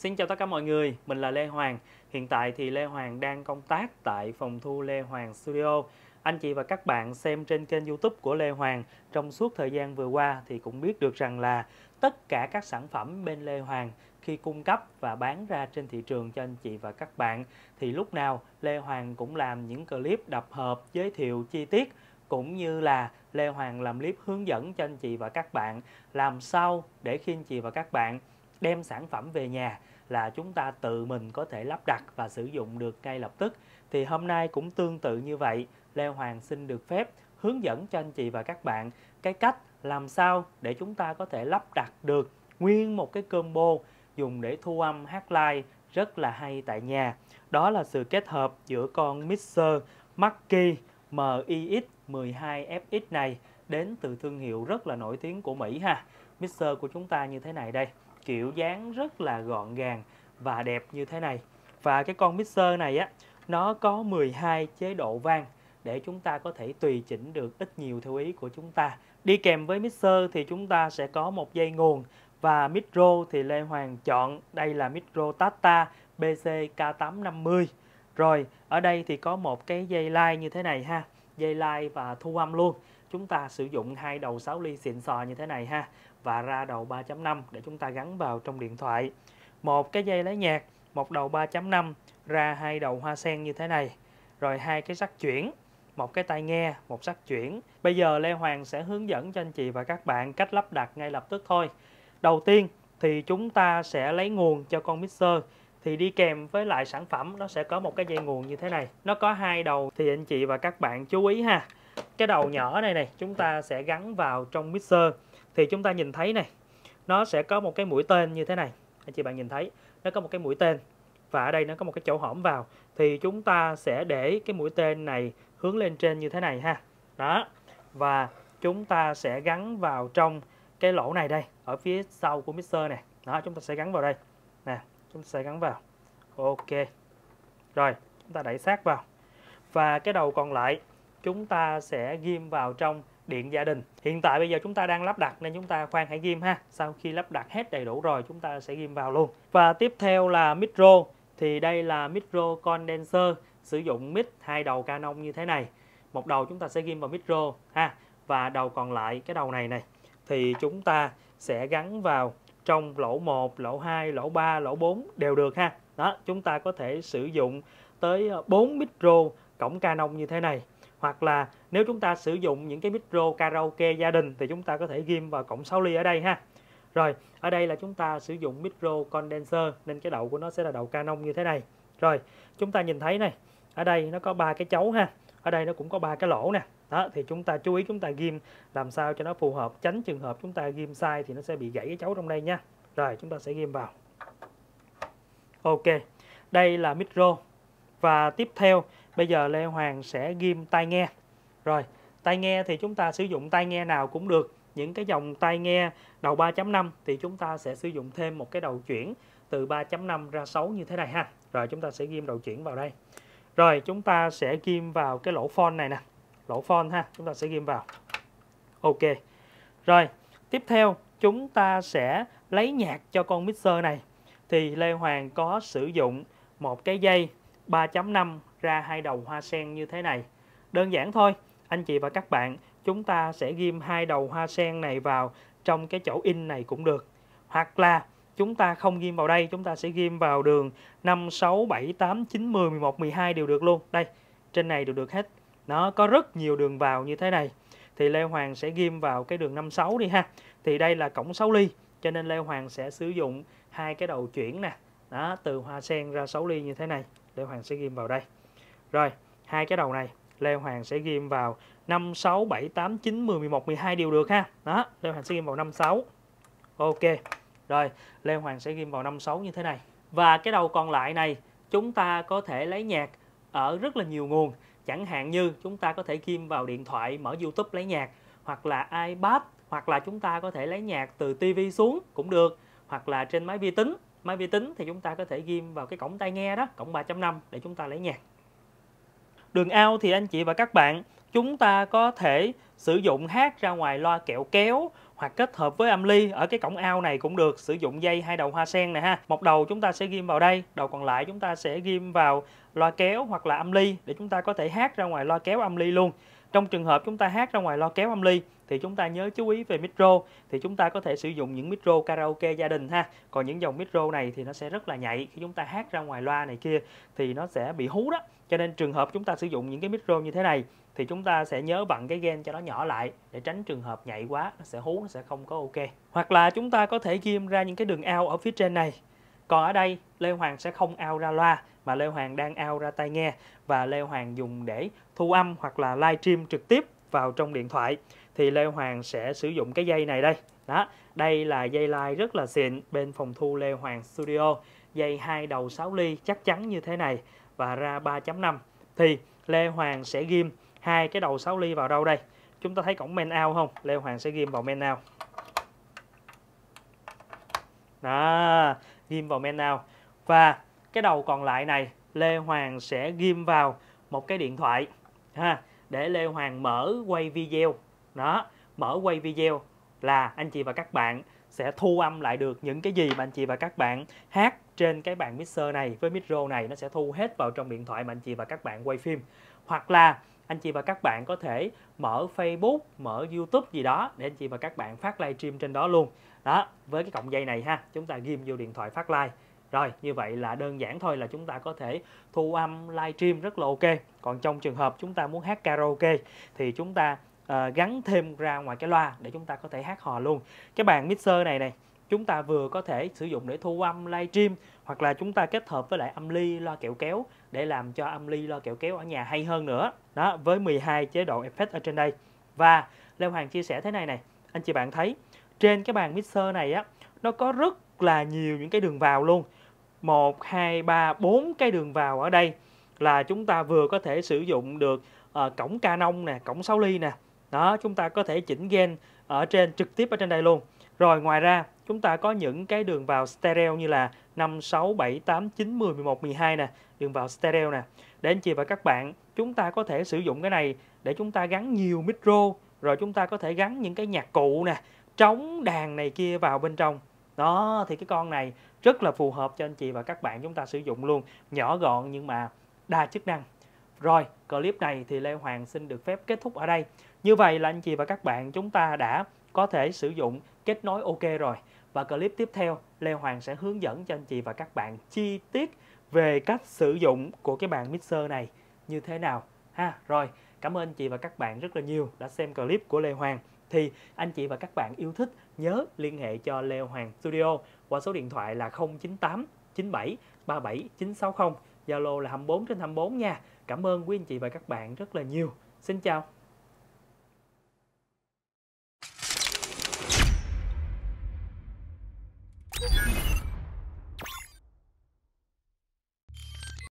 Xin chào tất cả mọi người, mình là Lê Hoàng. Hiện tại thì Lê Hoàng đang công tác tại phòng thu Lê Hoàng Studio. Anh chị và các bạn xem trên kênh YouTube của Lê Hoàng trong suốt thời gian vừa qua thì cũng biết được rằng là tất cả các sản phẩm bên Lê Hoàng khi cung cấp và bán ra trên thị trường cho anh chị và các bạn thì lúc nào Lê Hoàng cũng làm những clip đập hợp giới thiệu chi tiết cũng như là Lê Hoàng làm clip hướng dẫn cho anh chị và các bạn làm sao để khi anh chị và các bạn đem sản phẩm về nhà là chúng ta tự mình có thể lắp đặt và sử dụng được ngay lập tức. Thì hôm nay cũng tương tự như vậy, Lê Hoàng xin được phép hướng dẫn cho anh chị và các bạn cái cách làm sao để chúng ta có thể lắp đặt được nguyên một cái combo dùng để thu âm hát live rất là hay tại nhà. Đó là sự kết hợp giữa con mixer Mackie MIX12FX này đến từ thương hiệu rất là nổi tiếng của Mỹ ha. Mixer của chúng ta như thế này đây kiểu dáng rất là gọn gàng và đẹp như thế này. Và cái con mixer này á, nó có 12 chế độ vang để chúng ta có thể tùy chỉnh được ít nhiều theo ý của chúng ta. Đi kèm với mixer thì chúng ta sẽ có một dây nguồn và micro thì Lê Hoàng chọn đây là micro Tata BCK850. Rồi, ở đây thì có một cái dây line như thế này ha, dây line và thu âm luôn. Chúng ta sử dụng hai đầu 6 ly xịn sò như thế này ha và ra đầu 3.5 để chúng ta gắn vào trong điện thoại. Một cái dây lấy nhạc, một đầu 3.5 ra hai đầu hoa sen như thế này, rồi hai cái sắc chuyển, một cái tai nghe, một sắc chuyển. Bây giờ Lê Hoàng sẽ hướng dẫn cho anh chị và các bạn cách lắp đặt ngay lập tức thôi. Đầu tiên thì chúng ta sẽ lấy nguồn cho con mixer thì đi kèm với lại sản phẩm nó sẽ có một cái dây nguồn như thế này. Nó có hai đầu thì anh chị và các bạn chú ý ha. Cái đầu nhỏ này này chúng ta sẽ gắn vào trong mixer thì chúng ta nhìn thấy này nó sẽ có một cái mũi tên như thế này anh chị bạn nhìn thấy nó có một cái mũi tên và ở đây nó có một cái chỗ hõm vào thì chúng ta sẽ để cái mũi tên này hướng lên trên như thế này ha đó và chúng ta sẽ gắn vào trong cái lỗ này đây ở phía sau của mixer này đó chúng ta sẽ gắn vào đây nè chúng ta sẽ gắn vào ok rồi chúng ta đẩy sát vào và cái đầu còn lại chúng ta sẽ ghim vào trong điện gia đình hiện tại bây giờ chúng ta đang lắp đặt nên chúng ta khoan hãy ghim ha sau khi lắp đặt hết đầy đủ rồi chúng ta sẽ ghim vào luôn và tiếp theo là micro thì đây là micro condenser sử dụng mic hai đầu Canon như thế này một đầu chúng ta sẽ ghim vào micro ha và đầu còn lại cái đầu này này thì chúng ta sẽ gắn vào trong lỗ 1, lỗ 2, lỗ 3, lỗ 4 đều được ha. Đó, chúng ta có thể sử dụng tới 4 micro cổng Canon như thế này hoặc là nếu chúng ta sử dụng những cái micro karaoke gia đình thì chúng ta có thể ghim vào cổng 6 ly ở đây ha rồi ở đây là chúng ta sử dụng micro condenser nên cái đầu của nó sẽ là đầu Canon như thế này rồi chúng ta nhìn thấy này ở đây nó có ba cái chấu ha ở đây nó cũng có ba cái lỗ nè đó thì chúng ta chú ý chúng ta ghim làm sao cho nó phù hợp tránh trường hợp chúng ta ghim sai thì nó sẽ bị gãy cái chấu trong đây nha rồi chúng ta sẽ ghim vào ok đây là micro và tiếp theo Bây giờ Lê Hoàng sẽ ghim tai nghe. Rồi, tai nghe thì chúng ta sử dụng tai nghe nào cũng được. Những cái dòng tai nghe đầu 3.5 thì chúng ta sẽ sử dụng thêm một cái đầu chuyển từ 3.5 ra 6 như thế này ha. Rồi chúng ta sẽ ghim đầu chuyển vào đây. Rồi chúng ta sẽ ghim vào cái lỗ phone này nè. Lỗ phone ha, chúng ta sẽ ghim vào. Ok. Rồi, tiếp theo chúng ta sẽ lấy nhạc cho con mixer này. Thì Lê Hoàng có sử dụng một cái dây 3.5 ra hai đầu hoa sen như thế này. Đơn giản thôi, anh chị và các bạn, chúng ta sẽ ghim hai đầu hoa sen này vào trong cái chỗ in này cũng được. Hoặc là chúng ta không ghim vào đây, chúng ta sẽ ghim vào đường 5, 6, 7, 8, 9, 10, 11, 12 đều được luôn. Đây, trên này đều được hết. Nó có rất nhiều đường vào như thế này. Thì Lê Hoàng sẽ ghim vào cái đường 56 đi ha. Thì đây là cổng 6 ly, cho nên Lê Hoàng sẽ sử dụng hai cái đầu chuyển nè. Đó, từ hoa sen ra 6 ly như thế này. Lê Hoàng sẽ ghim vào đây. Rồi, hai cái đầu này Lê Hoàng sẽ ghim vào 5 6 7 8 9 10 11 12 đều được ha. Đó, Lê Hoàng sẽ ghim vào 5 6. Ok. Rồi, Lê Hoàng sẽ ghim vào 5 6 như thế này. Và cái đầu còn lại này chúng ta có thể lấy nhạc ở rất là nhiều nguồn. Chẳng hạn như chúng ta có thể ghim vào điện thoại mở YouTube lấy nhạc hoặc là iPad hoặc là chúng ta có thể lấy nhạc từ TV xuống cũng được hoặc là trên máy vi tính máy vi tính thì chúng ta có thể ghim vào cái cổng tai nghe đó cổng 3 năm để chúng ta lấy nhạc Đường ao thì anh chị và các bạn chúng ta có thể sử dụng hát ra ngoài loa kẹo kéo hoặc kết hợp với âm ly ở cái cổng ao này cũng được sử dụng dây hai đầu hoa sen nè ha một đầu chúng ta sẽ ghim vào đây đầu còn lại chúng ta sẽ ghim vào loa kéo hoặc là âm ly để chúng ta có thể hát ra ngoài loa kéo âm ly luôn trong trường hợp chúng ta hát ra ngoài lo kéo âm ly thì chúng ta nhớ chú ý về micro thì chúng ta có thể sử dụng những micro karaoke gia đình ha. Còn những dòng micro này thì nó sẽ rất là nhạy khi chúng ta hát ra ngoài loa này kia thì nó sẽ bị hú đó. Cho nên trường hợp chúng ta sử dụng những cái micro như thế này thì chúng ta sẽ nhớ bằng cái gen cho nó nhỏ lại để tránh trường hợp nhạy quá nó sẽ hú nó sẽ không có ok. Hoặc là chúng ta có thể ghim ra những cái đường ao ở phía trên này. Còn ở đây Lê Hoàng sẽ không ao ra loa mà Lê Hoàng đang ao ra tai nghe và Lê Hoàng dùng để thu âm hoặc là live stream trực tiếp vào trong điện thoại thì Lê Hoàng sẽ sử dụng cái dây này đây. Đó, đây là dây live rất là xịn bên phòng thu Lê Hoàng Studio, dây hai đầu 6 ly chắc chắn như thế này và ra 3.5 thì Lê Hoàng sẽ ghim hai cái đầu 6 ly vào đâu đây? Chúng ta thấy cổng men out không? Lê Hoàng sẽ ghim vào men out. Đó, ghim vào men out và cái đầu còn lại này Lê Hoàng sẽ ghim vào một cái điện thoại ha để Lê Hoàng mở quay video đó mở quay video là anh chị và các bạn sẽ thu âm lại được những cái gì mà anh chị và các bạn hát trên cái bàn mixer này với micro này nó sẽ thu hết vào trong điện thoại mà anh chị và các bạn quay phim hoặc là anh chị và các bạn có thể mở Facebook, mở YouTube gì đó để anh chị và các bạn phát livestream trên đó luôn. Đó, với cái cọng dây này ha, chúng ta ghim vô điện thoại phát live. Rồi, như vậy là đơn giản thôi là chúng ta có thể thu âm live stream rất là ok. Còn trong trường hợp chúng ta muốn hát karaoke thì chúng ta uh, gắn thêm ra ngoài cái loa để chúng ta có thể hát hò luôn. Cái bàn mixer này này, chúng ta vừa có thể sử dụng để thu âm live stream hoặc là chúng ta kết hợp với lại âm ly loa kẹo kéo để làm cho âm ly loa kẹo kéo ở nhà hay hơn nữa. Đó, với 12 chế độ effect ở trên đây. Và Lê Hoàng chia sẻ thế này này, anh chị bạn thấy trên cái bàn mixer này á nó có rất là nhiều những cái đường vào luôn 1, 2, 3, 4 cái đường vào ở đây là chúng ta vừa có thể sử dụng được uh, cổng Canon nè, cổng 6 ly nè. Đó, chúng ta có thể chỉnh gain ở trên trực tiếp ở trên đây luôn. Rồi ngoài ra, chúng ta có những cái đường vào stereo như là 5 6 7 8 9 10 11 12 nè, đường vào stereo nè. Để anh chị và các bạn, chúng ta có thể sử dụng cái này để chúng ta gắn nhiều micro, rồi chúng ta có thể gắn những cái nhạc cụ nè, trống đàn này kia vào bên trong đó thì cái con này rất là phù hợp cho anh chị và các bạn chúng ta sử dụng luôn nhỏ gọn nhưng mà đa chức năng rồi clip này thì Lê Hoàng xin được phép kết thúc ở đây như vậy là anh chị và các bạn chúng ta đã có thể sử dụng kết nối ok rồi và clip tiếp theo Lê Hoàng sẽ hướng dẫn cho anh chị và các bạn chi tiết về cách sử dụng của cái bàn mixer này như thế nào ha rồi cảm ơn anh chị và các bạn rất là nhiều đã xem clip của Lê Hoàng thì anh chị và các bạn yêu thích nhớ liên hệ cho Lê Hoàng Studio qua số điện thoại là 098 97 37 960 Zalo là 24 trên 24 nha. Cảm ơn quý anh chị và các bạn rất là nhiều. Xin chào.